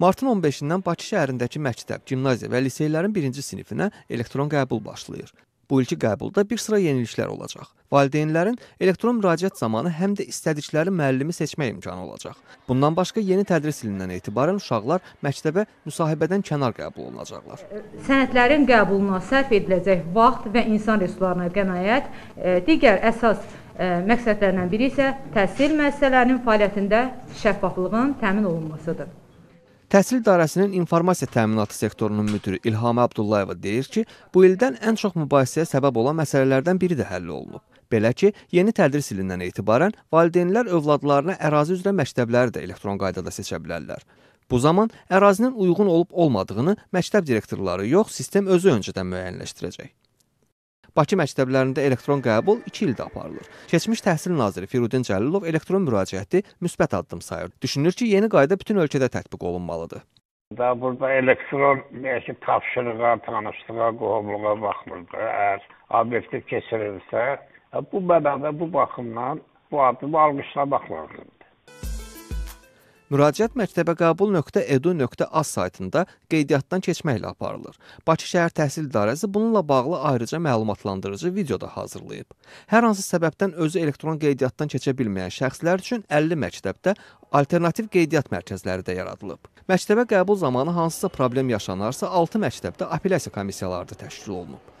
Martın 15-dən Bakı şəhərindəki məktəb, gimnaziya və liseylərin birinci sinifinə elektron qəbul başlayır. Bu ilki qəbulda bir sıra yeniliklər olacaq. Valideynlərin elektron müraciət zamanı həm də istədikləri müəllimi seçmək imkanı olacaq. Bundan başqa yeni tədris ilindən etibarən uşaqlar məktəbə müsahibədən kənar qəbul olunacaqlar. Sənədlərin qəbuluna sərf ediləcək vaxt və insan resurslarına qənaət e, digər əsas e, məqsədlərindən biri isə təhsil müəssisələrinin fəaliyyətində şəffaflığın təmin olunmasıdır. Təhsil İdarəsinin informasiya təminatı sektorunun müdiri İlham Abdullayeva deyir ki, bu ildən ən çox mübahisəyə səbəb olan məsələlərdən biri də həll olunub. Belə ki, yeni tədris ilindən etibarən valideynlər övladlarına ərazi üzrə məktəbləri də elektron qaydada seçə bilərlər. Bu zaman ərazinin uyğun olub-olmadığını məktəb direktorları yox, sistem özü öncədən müəyyənləşdirəcək. Bakı məktəblərində elektron qəbul 2 ildə aparılır. Keçmiş Təhsil naziri Firudin Cəlilov elektron müraciəti müsbət addım sayır. Düşünür ki, yeni qayda bütün ölkədə tətbiq olunmalıdır. Da burada elektron yəni ki, tapşırığa, tanışlığa, qohumluğa baxmırdı. Əgər obyektiv keçirilirsə, bu mənada bu baxımdan bu addımı alqışlamaq lazımdır. Müraciət məktəbəqabul.edu.az saytında qeydiyyatdan keçməklə aparılır. Bakı Şəhər Təhsil İdarəsi bununla bağlı ayrıca məlumatlandırıcı video da hazırlayıb. Hər hansı səbəbdən özü elektron qeydiyyatdan keçə bilməyən şəxslər üçün 50 məktəbdə alternativ qeydiyyat mərkəzləri də yaradılıb. Məktəbə qəbul zamanı hansısa problem yaşanarsa, 6 məktəbdə apellyasiya komissiyaları da təşkil olunub.